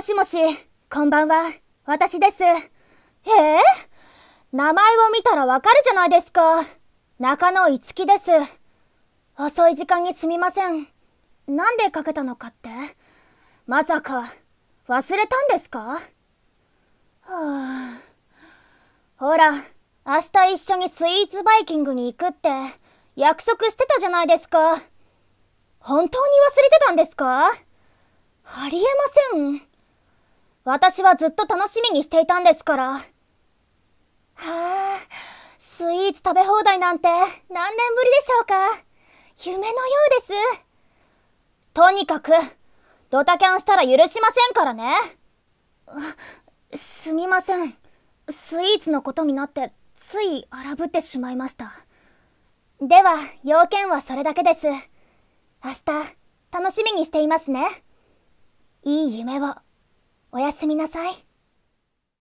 もしもし、こんばんは、私です。えー、名前を見たらわかるじゃないですか。中野いつきです。遅い時間にすみません。なんでかけたのかってまさか、忘れたんですかはあ。ほら、明日一緒にスイーツバイキングに行くって約束してたじゃないですか。本当に忘れてたんですかありえません。私はずっと楽しみにしていたんですから。はあ、スイーツ食べ放題なんて何年ぶりでしょうか。夢のようです。とにかく、ドタキャンしたら許しませんからね。すみません。スイーツのことになってつい荒ぶってしまいました。では、要件はそれだけです。明日、楽しみにしていますね。いい夢を。おやすみなさい。